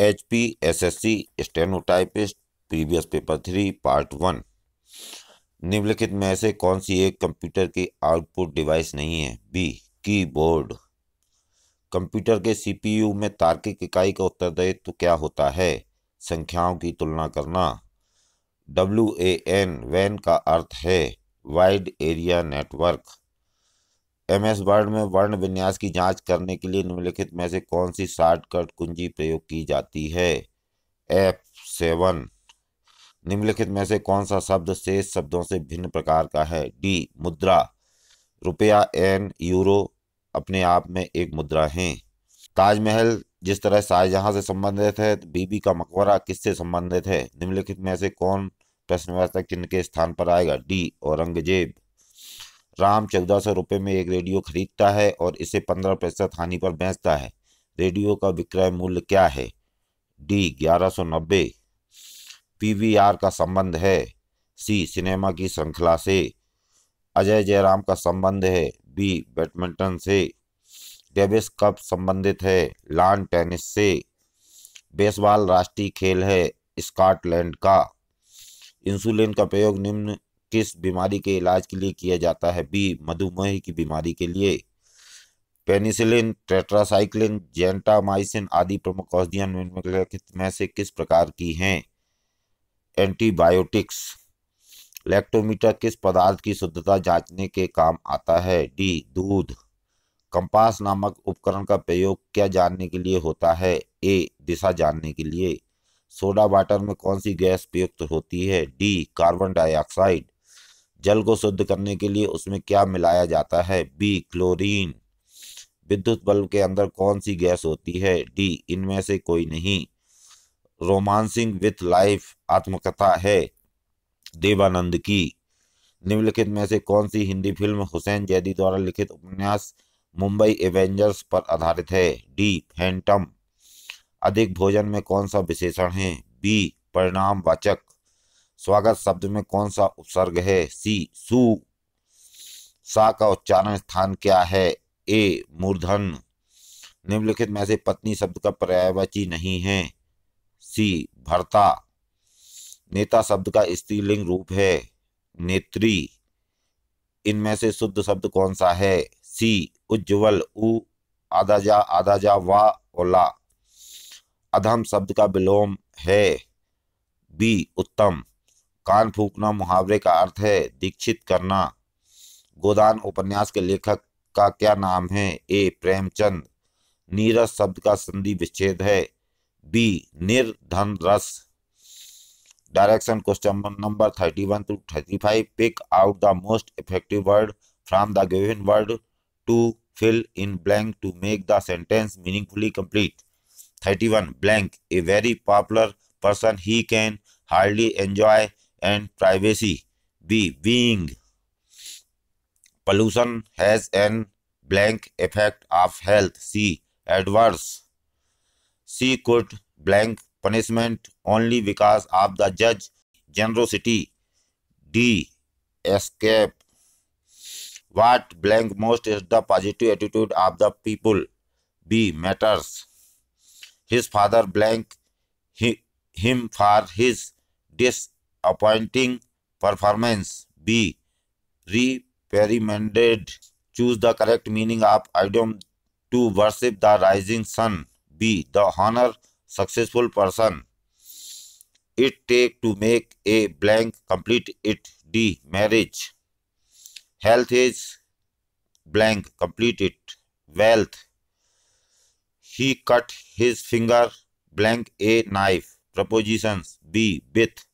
H P S S C stenotypist previous paper three part one निम्नलिखित में से कौन सी एक कंप्यूटर की आउटपुट डिवाइस नहीं है बी कीबोर्ड कंप्यूटर के सीपीयू में तार्किक इकाई का उत्तरदायित्व क्या होता है संख्याओं की तुलना करना डब्ल्यू ए एन वैन का अर्थ है wide area network M S Word में वर्ण विन्यास की जांच करने के लिए निम्नलिखित में से कौन सी शॉर्टकट कुंजी प्रयोग की जाती है एफ सेवन निम्नलिखित में से कौन सा शब्द शेष शब्दों से भिन्न प्रकार का है डी मुद्रा रुपया एन यूरो अपने आप में एक मुद्रा है ताजमहल जिस तरह शाहजहां से संबंधित है बीबी का मकबरा किससे संबंधित है निम्नलिखित में से कौन प्रश्नवाचक चिन्ह के स्थान पर आएगा डी औरंगजेब राम चौदह सौ रुपये में एक रेडियो खरीदता है और इसे पंद्रह प्रतिशत हानि पर बेचता है रेडियो का विक्रय मूल्य क्या है डी ग्यारह सौ नब्बे पी वी आर का संबंध है सी सिनेमा की श्रृंखला से अजय जयराम का संबंध है बी बैडमिंटन से डेविस कप संबंधित है लॉन टेनिस से बेसबॉल राष्ट्रीय खेल है स्कॉटलैंड का इंसुलिन का प्रयोग निम्न किस बीमारी के इलाज के लिए किया जाता है बी मधुमेह की बीमारी के लिए पेनिसिलिन टेट्रासाइक्लिन जेंटामाइसिन आदि प्रमुख औषधियां निम्नलिखित में से किस प्रकार की हैं एंटीबायोटिक्स लैक्टोमीटर किस पदार्थ की शुद्धता जांचने के काम आता है डी दूध कंपास नामक उपकरण का प्रयोग क्या जानने के लिए होता है ए दिशा जानने के लिए सोडा वाटर में कौन सी गैस प्रयुक्त होती है डी कार्बन डाइऑक्साइड जल को शुद्ध करने के लिए उसमें क्या मिलाया जाता है बी क्लोरीन विद्युत बल्ब के अंदर कौन सी गैस होती है डी इनमें से कोई नहीं रोमांसिंग विथ लाइफ आत्मकथा है देवानंद की निम्नलिखित में से कौन सी हिंदी फिल्म हुसैन जैदी द्वारा लिखित उपन्यास मुंबई एवेंजर्स पर आधारित है डी फैंटम अधिक भोजन में कौन सा विशेषण है बी परिणाम वाचक स्वागत शब्द में कौन सा उपसर्ग है सी सु सा का उच्चारण स्थान क्या है ए मूर्धन निम्नलिखित में से पत्नी शब्द का पर्यायवाची नहीं है सी भरता नेता शब्द का स्त्रीलिंग रूप है नेत्री इनमें से शुद्ध शब्द कौन सा है सी उज्ज्वल उ आधा जा आधा जा वा ओला अधम शब्द का विलोम है बी उत्तम कान फूकना मुहावरे का अर्थ है दीक्षित करना गोदान उपन्यास के लेखक का क्या नाम है ए प्रेमचंद नीरस शब्द का संधि विच्छेद है बी निर्धन रस direction question number thirty one two thirty five pick out the most effective word from the given word to fill in blank to make the sentence meaningfully complete thirty one blank a very popular person he can hardly enjoy and privacy. B. Being pollution has an blank effect of health. C. Adverse. C. Could blank punishment only because of the judge generosity. D. Escape. What blank most is the positive attitude of the people. B. Matters. His father blank him for his dis appointing performance. B. Reprimanded. Choose the correct meaning of idiom to worship the rising sun. B. The honor successful person. It take to make a blank complete it. D. Marriage. Health is blank complete it. Wealth. He cut his finger blank a knife. Prepositions. B. With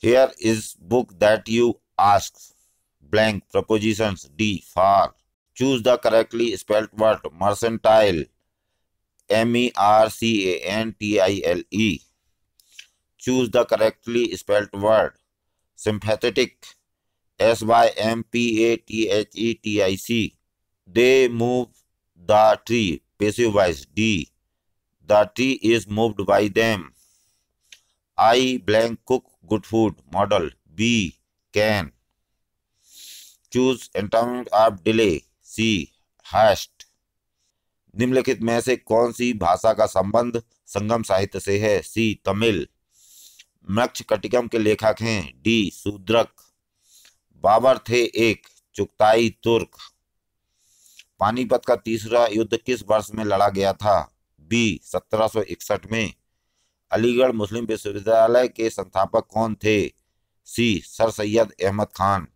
here is book that you asks. Blank Propositions. D for. Choose the correctly spelled word mercantile. M E R C A N T I L E. Choose the correctly spelled word. Sympathetic. S Y M P A T H E T I C. They move the tree. Passive voice D. The tree is moved by them. I blank cook good food modal B can choose antonym of delay C haste निम्नलिखित में से कौन सी भाषा का संबंध संगम साहित्य से है सी तमिल मृक्ष कटिकम के लेखक हैं डी शूद्रक बाबर थे एक चुगताई तुर्क पानीपत का तीसरा युद्ध किस वर्ष में लड़ा गया था बी 1761 में अलीगढ़ मुस्लिम विश्वविद्यालय के संस्थापक कौन थे सी सर सैयद अहमद खान